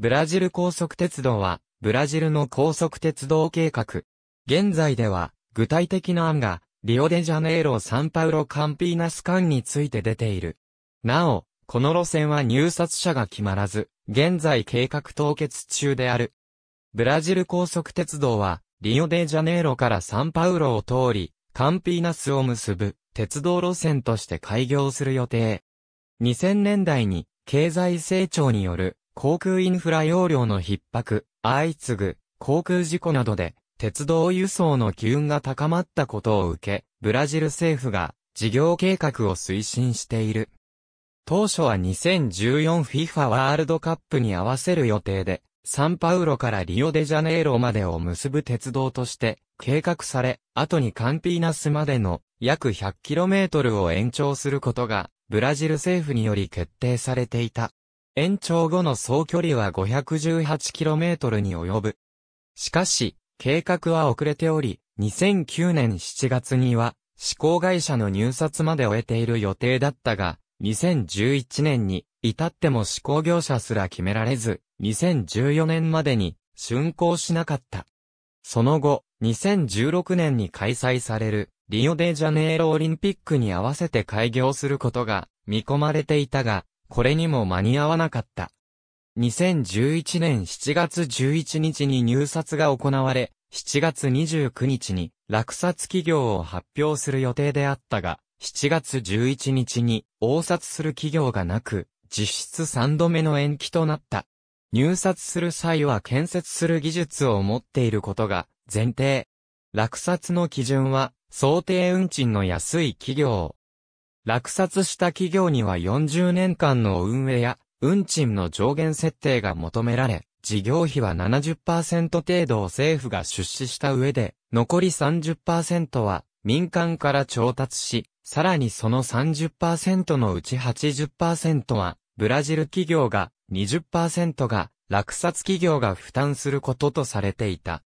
ブラジル高速鉄道は、ブラジルの高速鉄道計画。現在では、具体的な案が、リオデジャネイロ・サンパウロ・カンピーナス間について出ている。なお、この路線は入札者が決まらず、現在計画凍結中である。ブラジル高速鉄道は、リオデジャネイロからサンパウロを通り、カンピーナスを結ぶ、鉄道路線として開業する予定。2000年代に、経済成長による航空インフラ容量の逼迫、相次ぐ航空事故などで鉄道輸送の機運が高まったことを受け、ブラジル政府が事業計画を推進している。当初は 2014FIFA ワールドカップに合わせる予定で、サンパウロからリオデジャネイロまでを結ぶ鉄道として計画され、後にカンピーナスまでの約 100km を延長することがブラジル政府により決定されていた。延長後の総距離は 518km に及ぶ。しかし、計画は遅れており、2009年7月には、施工会社の入札まで終えている予定だったが、2011年に、至っても施工業者すら決められず、2014年までに、竣工しなかった。その後、2016年に開催される、リオデジャネイロオリンピックに合わせて開業することが見込まれていたが、これにも間に合わなかった。2011年7月11日に入札が行われ、7月29日に落札企業を発表する予定であったが、7月11日に応札する企業がなく、実質3度目の延期となった。入札する際は建設する技術を持っていることが前提。落札の基準は想定運賃の安い企業、落札した企業には40年間の運営や、運賃の上限設定が求められ、事業費は70%程度を政府が出資した上で、残り30%は民間から調達し、さらにその30%のうち80%は、ブラジル企業が、20%が、落札企業が負担することとされていた。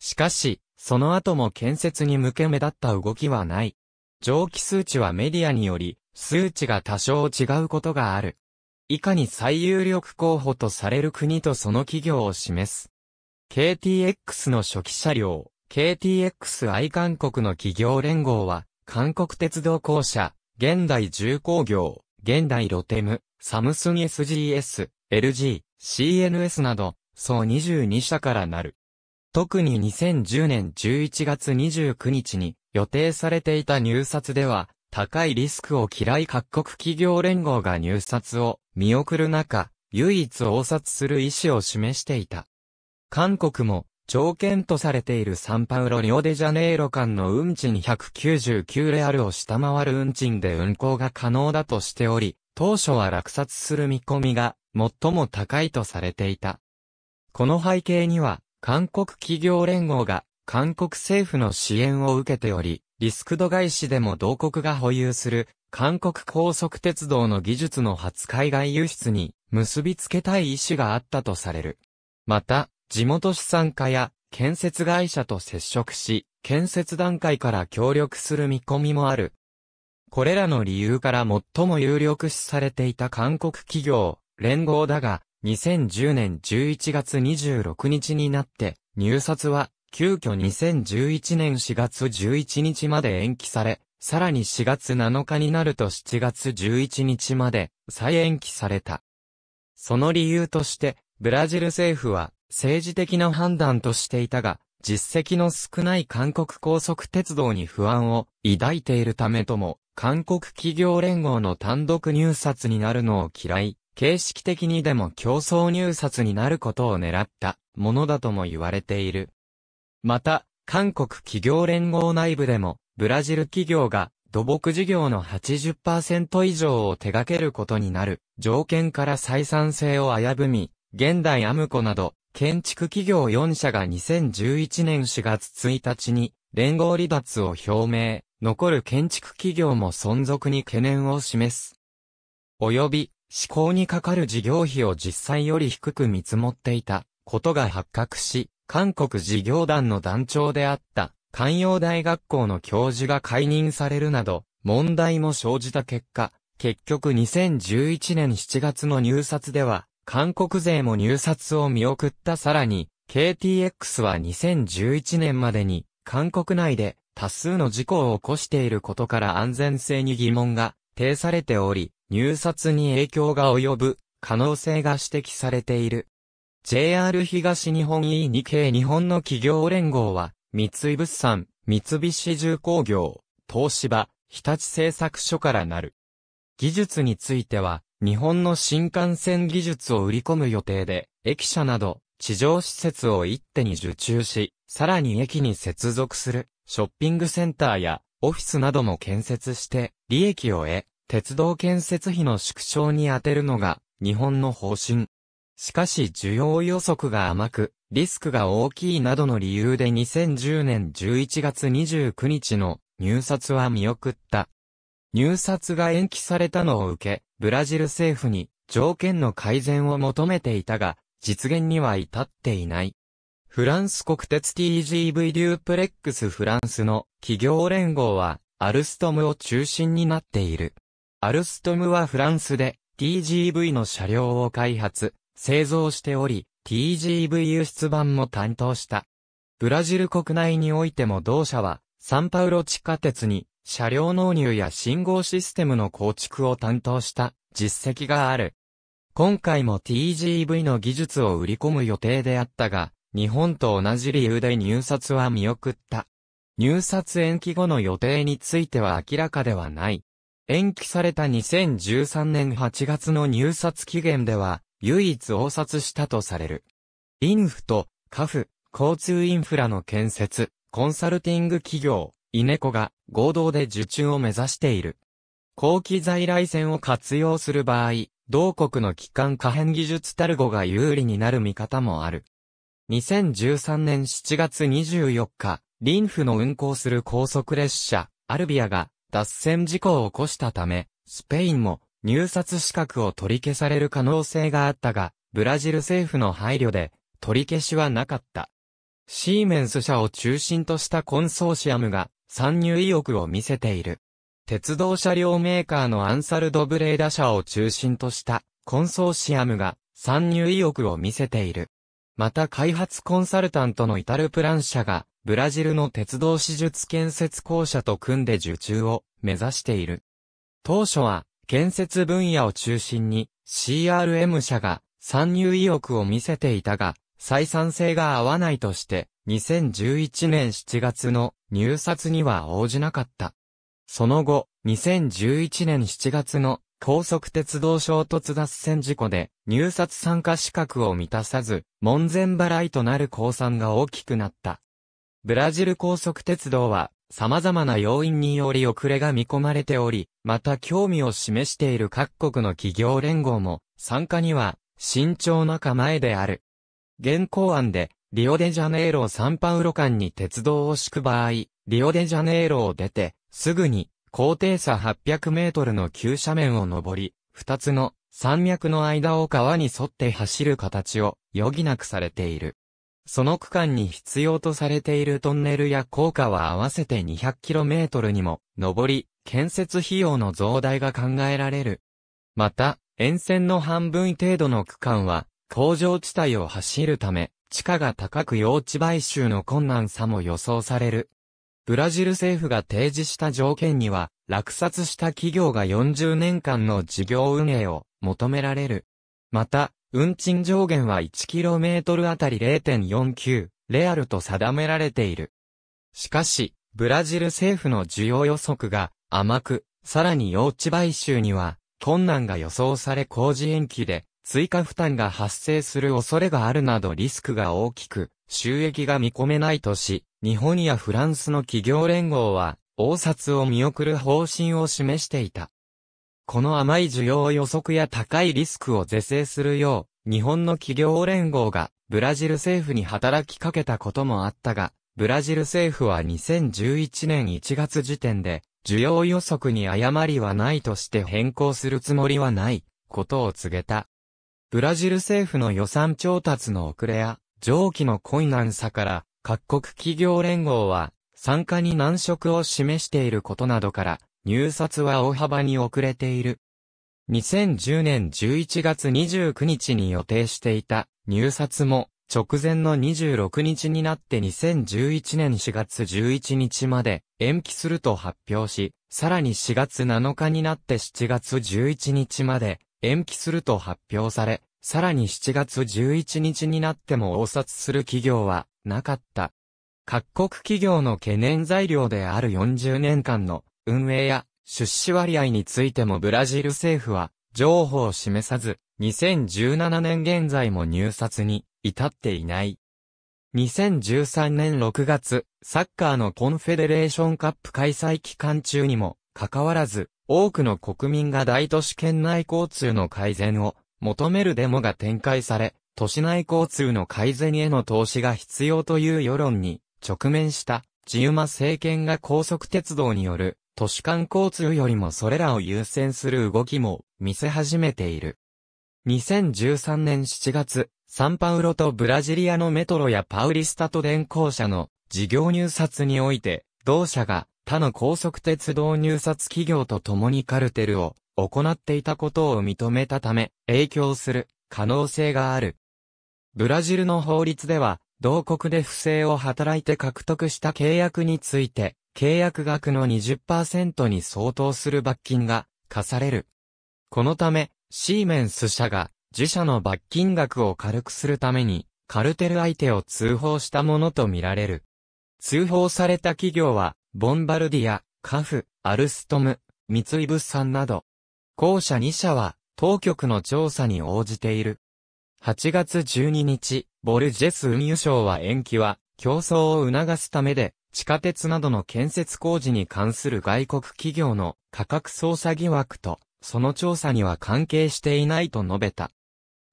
しかし、その後も建設に向け目立った動きはない。蒸気数値はメディアにより、数値が多少違うことがある。以下に最有力候補とされる国とその企業を示す。KTX の初期車両、KTXI 韓国の企業連合は、韓国鉄道公社、現代重工業、現代ロテム、サムスン SGS、LG、CNS など、総22社からなる。特に2010年11月29日に、予定されていた入札では、高いリスクを嫌い各国企業連合が入札を見送る中、唯一応札する意思を示していた。韓国も条件とされているサンパウロ・リオデジャネイロ間の運賃199レアルを下回る運賃で運行が可能だとしており、当初は落札する見込みが最も高いとされていた。この背景には、韓国企業連合が韓国政府の支援を受けており、リスク度外視でも同国が保有する、韓国高速鉄道の技術の初海外輸出に結びつけたい意思があったとされる。また、地元資産家や建設会社と接触し、建設段階から協力する見込みもある。これらの理由から最も有力視されていた韓国企業、連合だが、2010年11月26日になって、入札は急遽2011年4月11日まで延期され、さらに4月7日になると7月11日まで再延期された。その理由として、ブラジル政府は政治的な判断としていたが、実績の少ない韓国高速鉄道に不安を抱いているためとも、韓国企業連合の単独入札になるのを嫌い、形式的にでも競争入札になることを狙ったものだとも言われている。また、韓国企業連合内部でも、ブラジル企業が土木事業の80%以上を手掛けることになる条件から採算性を危ぶみ、現代アムコなど建築企業4社が2011年4月1日に連合離脱を表明、残る建築企業も存続に懸念を示す。及び、施行にかかる事業費を実際より低く見積もっていたことが発覚し、韓国事業団の団長であった、関陽大学校の教授が解任されるなど、問題も生じた結果、結局2011年7月の入札では、韓国勢も入札を見送ったさらに、KTX は2011年までに、韓国内で多数の事故を起こしていることから安全性に疑問が呈されており、入札に影響が及ぶ可能性が指摘されている。JR 東日本 E2 系日本の企業連合は、三井物産、三菱重工業、東芝、日立製作所からなる。技術については、日本の新幹線技術を売り込む予定で、駅舎など、地上施設を一手に受注し、さらに駅に接続する、ショッピングセンターや、オフィスなども建設して、利益を得、鉄道建設費の縮小に充てるのが、日本の方針。しかし需要予測が甘く、リスクが大きいなどの理由で2010年11月29日の入札は見送った。入札が延期されたのを受け、ブラジル政府に条件の改善を求めていたが、実現には至っていない。フランス国鉄 TGV デュープレックスフランスの企業連合は、アルストムを中心になっている。アルストムはフランスで TGV の車両を開発、製造しており、TGV 輸出版も担当した。ブラジル国内においても同社は、サンパウロ地下鉄に、車両納入や信号システムの構築を担当した実績がある。今回も TGV の技術を売り込む予定であったが、日本と同じ理由で入札は見送った。入札延期後の予定については明らかではない。延期された2013年8月の入札期限では、唯一応札したとされる。インフとカフ、交通インフラの建設、コンサルティング企業、イネコが合同で受注を目指している。後期在来線を活用する場合、同国の機関可変技術タルゴが有利になる見方もある。2013年7月24日、リンフの運行する高速列車、アルビアが脱線事故を起こしたため、スペインも入札資格を取り消される可能性があったが、ブラジル政府の配慮で取り消しはなかった。シーメンス社を中心としたコンソーシアムが参入意欲を見せている。鉄道車両メーカーのアンサルドブレーダ社を中心としたコンソーシアムが参入意欲を見せている。また開発コンサルタントのイタルプラン社がブラジルの鉄道施術建設公社と組んで受注を目指している。当初は建設分野を中心に CRM 社が参入意欲を見せていたが、採算性が合わないとして、2011年7月の入札には応じなかった。その後、2011年7月の高速鉄道衝突脱線事故で入札参加資格を満たさず、門前払いとなる降参が大きくなった。ブラジル高速鉄道は様々な要因により遅れが見込まれており、また興味を示している各国の企業連合も、参加には、慎重な構えである。現行案で、リオデジャネイロサンパウロ間に鉄道を敷く場合、リオデジャネイロを出て、すぐに、高低差800メートルの急斜面を登り、二つの山脈の間を川に沿って走る形を余儀なくされている。その区間に必要とされているトンネルや高架は合わせて 200km にも上り、建設費用の増大が考えられる。また、沿線の半分程度の区間は、工場地帯を走るため、地価が高く用地買収の困難さも予想される。ブラジル政府が提示した条件には、落札した企業が40年間の事業運営を求められる。また、運賃上限は 1km あたり0.49レアルと定められている。しかし、ブラジル政府の需要予測が甘く、さらに用地買収には困難が予想され工事延期で追加負担が発生する恐れがあるなどリスクが大きく、収益が見込めないとし、日本やフランスの企業連合は、応札を見送る方針を示していた。この甘い需要予測や高いリスクを是正するよう、日本の企業連合がブラジル政府に働きかけたこともあったが、ブラジル政府は2011年1月時点で、需要予測に誤りはないとして変更するつもりはない、ことを告げた。ブラジル政府の予算調達の遅れや、上記の困難さから、各国企業連合は、参加に難色を示していることなどから、入札は大幅に遅れている。2010年11月29日に予定していた入札も直前の26日になって2011年4月11日まで延期すると発表し、さらに4月7日になって7月11日まで延期すると発表され、さらに7月11日になっても応札する企業はなかった。各国企業の懸念材料である40年間の運営や出資割合についてもブラジル政府は、情報を示さず、2017年現在も入札に至っていない。2013年6月、サッカーのコンフェデレーションカップ開催期間中にも、かかわらず、多くの国民が大都市圏内交通の改善を求めるデモが展開され、都市内交通の改善への投資が必要という世論に直面した、自由馬政権が高速鉄道による都市間交通よりもそれらを優先する動きも見せ始めている。2013年7月、サンパウロとブラジリアのメトロやパウリスタと電工車の事業入札において、同社が他の高速鉄道入札企業と共にカルテルを行っていたことを認めたため、影響する可能性がある。ブラジルの法律では、同国で不正を働いて獲得した契約について、契約額の20%に相当する罰金が課される。このため、シーメンス社が自社の罰金額を軽くするために、カルテル相手を通報したものとみられる。通報された企業は、ボンバルディア、カフ、アルストム、三井物産など、後者2社は、当局の調査に応じている。8月12日、ボルジェス運輸省は延期は、競争を促すためで、地下鉄などの建設工事に関する外国企業の価格操作疑惑と、その調査には関係していないと述べた。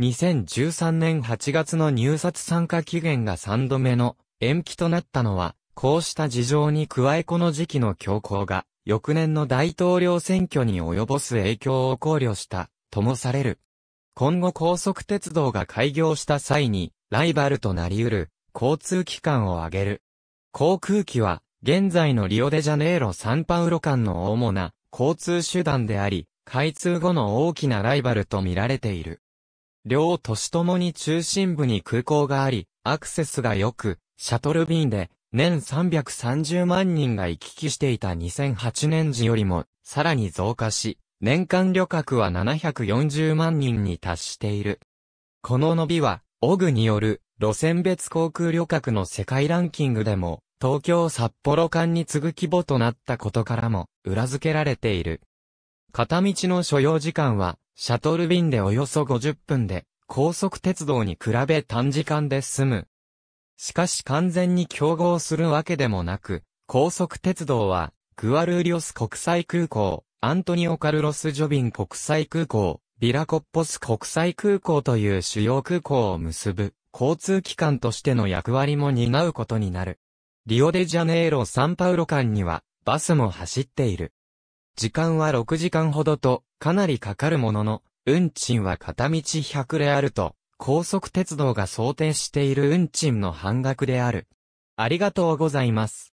2013年8月の入札参加期限が3度目の延期となったのは、こうした事情に加えこの時期の強行が、翌年の大統領選挙に及ぼす影響を考慮した、ともされる。今後高速鉄道が開業した際に、ライバルとなり得る、交通機関を挙げる、航空機は、現在のリオデジャネイロ・サンパウロ間の主な交通手段であり、開通後の大きなライバルと見られている。両都市ともに中心部に空港があり、アクセスが良く、シャトル便で年330万人が行き来していた2008年時よりも、さらに増加し、年間旅客は740万人に達している。この伸びは、オグによる路線別航空旅客の世界ランキングでも、東京札幌間に次ぐ規模となったことからも裏付けられている。片道の所要時間は、シャトル便でおよそ50分で、高速鉄道に比べ短時間で済む。しかし完全に競合するわけでもなく、高速鉄道は、グアルーリオス国際空港、アントニオカルロス・ジョビン国際空港、ビラコッポス国際空港という主要空港を結ぶ交通機関としての役割も担うことになる。リオデジャネイロ・サンパウロ間にはバスも走っている。時間は6時間ほどとかなりかかるものの、運賃は片道100レアルと、高速鉄道が想定している運賃の半額である。ありがとうございます。